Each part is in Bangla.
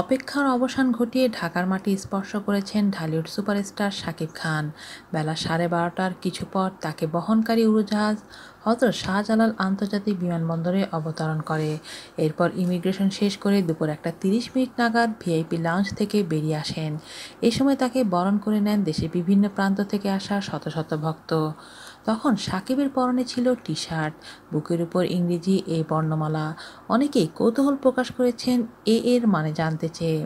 অপেক্ষার অবসান ঘটিয়ে ঢাকার মাটি স্পর্শ করেছেন ঢালিউড সুপারস্টার শাকিব খান বেলা সাড়ে বারোটার কিছু পর তাকে বহনকারী উড়োজাহাজ হজরত শাহজালাল আন্তর্জাতিক বিমানবন্দরে অবতরণ করে এরপর ইমিগ্রেশন শেষ করে দুপুর একটা তিরিশ মিনিট নাগাদ ভিআইপি লাউঞ্জ থেকে বেরিয়ে আসেন এ সময় তাকে বরণ করে নেন দেশের বিভিন্ন প্রান্ত থেকে আসা শত শত ভক্ত তখন সাকিবের পরনে ছিল টি শার্ট বুকের উপর ইংরেজি এ বর্ণমালা অনেকেই কৌতূহল প্রকাশ করেছেন এ এর মানে জান জানতে চেয়ে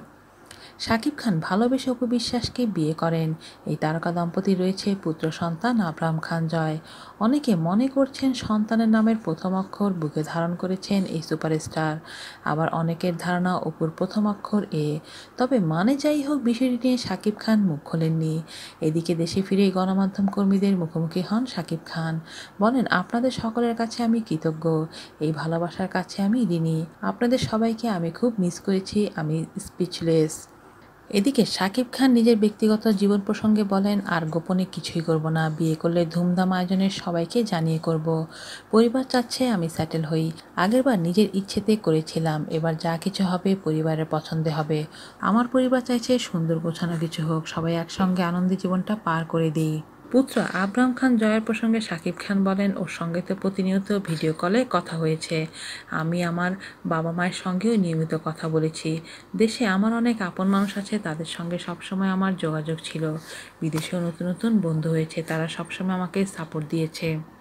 শাকিব খান ভালোবেসে অপু বিশ্বাসকে বিয়ে করেন এই তারকা দম্পতি রয়েছে পুত্র সন্তান আব্রাম খান জয় অনেকে মনে করছেন সন্তানের নামের প্রথম অক্ষর বুকে ধারণ করেছেন এই সুপারস্টার আবার অনেকের ধারণা অপুর প্রথম অক্ষর এ তবে মানে যাই হোক বিষয়টি নিয়ে শাকিব খান মুখ খোলেননি এদিকে দেশে ফিরে গণমাধ্যম কর্মীদের মুখোমুখি হন শাকিব খান বলেন আপনাদের সকলের কাছে আমি কৃতজ্ঞ এই ভালোবাসার কাছে আমি ঋণী আপনাদের সবাইকে আমি খুব মিস করেছি আমি স্পিচলেস এদিকে সাকিব খান নিজের ব্যক্তিগত জীবন প্রসঙ্গে বলেন আর গোপনে কিছুই করব না বিয়ে করলে ধুমধাম আয়োজনের সবাইকে জানিয়ে করব পরিবার চাচ্ছে আমি স্যাটেল হই আগেরবার নিজের ইচ্ছেতে করেছিলাম এবার যা কিছু হবে পরিবারের পছন্দে হবে আমার পরিবার চাইছে সুন্দর গোছানো কিছু হোক সবাই একসঙ্গে আনন্দে জীবনটা পার করে দিই পুত্র আবরাম খান জয়ের প্রসঙ্গে সাকিব খান বলেন ওর সঙ্গে তো প্রতিনিয়ত ভিডিও কলে কথা হয়েছে আমি আমার বাবা মায়ের সঙ্গেও নিয়মিত কথা বলেছি দেশে আমার অনেক আপন মানুষ আছে তাদের সঙ্গে সবসময় আমার যোগাযোগ ছিল বিদেশেও নতুন নতুন বন্ধু হয়েছে তারা সবসময় আমাকে সাপোর্ট দিয়েছে